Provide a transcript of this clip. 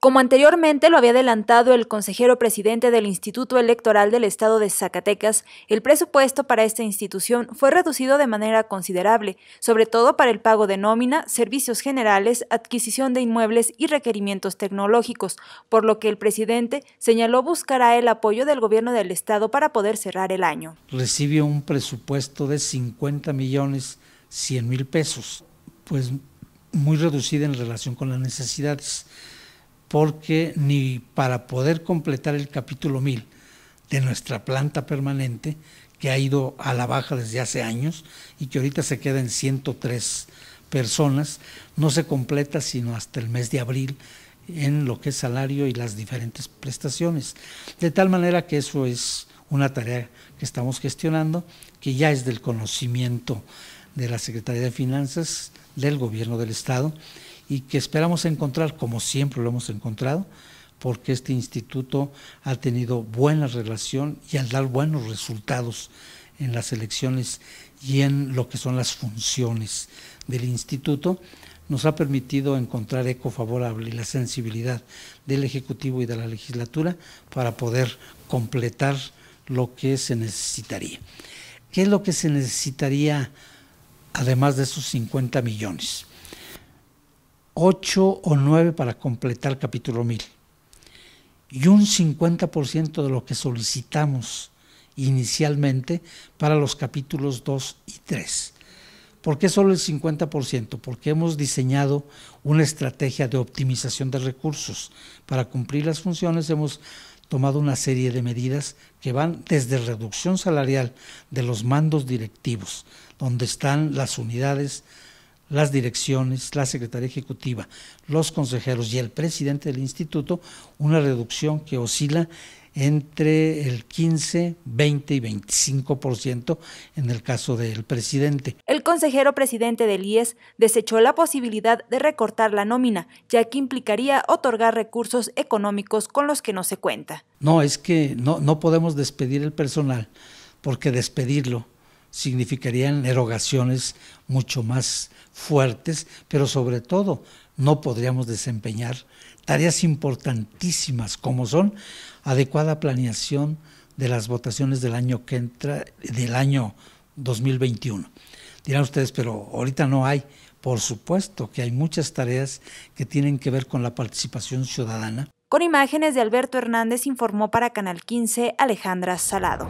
Como anteriormente lo había adelantado el consejero presidente del Instituto Electoral del Estado de Zacatecas, el presupuesto para esta institución fue reducido de manera considerable, sobre todo para el pago de nómina, servicios generales, adquisición de inmuebles y requerimientos tecnológicos, por lo que el presidente señaló buscará el apoyo del gobierno del Estado para poder cerrar el año. Recibió un presupuesto de 50 millones 100 mil pesos, pues muy reducida en relación con las necesidades porque ni para poder completar el capítulo 1000 de nuestra planta permanente, que ha ido a la baja desde hace años y que ahorita se queda en 103 personas, no se completa sino hasta el mes de abril en lo que es salario y las diferentes prestaciones. De tal manera que eso es una tarea que estamos gestionando, que ya es del conocimiento de la Secretaría de Finanzas, del Gobierno del Estado y que esperamos encontrar, como siempre lo hemos encontrado, porque este instituto ha tenido buena relación y al dar buenos resultados en las elecciones y en lo que son las funciones del instituto, nos ha permitido encontrar eco favorable y la sensibilidad del Ejecutivo y de la legislatura para poder completar lo que se necesitaría. ¿Qué es lo que se necesitaría además de esos 50 millones? 8 o 9 para completar el capítulo 1000. Y un 50% de lo que solicitamos inicialmente para los capítulos 2 y 3. ¿Por qué solo el 50%? Porque hemos diseñado una estrategia de optimización de recursos. Para cumplir las funciones hemos tomado una serie de medidas que van desde reducción salarial de los mandos directivos, donde están las unidades las direcciones, la Secretaría Ejecutiva, los consejeros y el presidente del instituto una reducción que oscila entre el 15, 20 y 25% en el caso del presidente. El consejero presidente del IES desechó la posibilidad de recortar la nómina, ya que implicaría otorgar recursos económicos con los que no se cuenta. No, es que no, no podemos despedir el personal, porque despedirlo significarían erogaciones mucho más fuertes, pero sobre todo no podríamos desempeñar tareas importantísimas como son adecuada planeación de las votaciones del año que entra, del año 2021. Dirán ustedes, pero ahorita no hay. Por supuesto que hay muchas tareas que tienen que ver con la participación ciudadana. Con imágenes de Alberto Hernández informó para Canal 15 Alejandra Salado.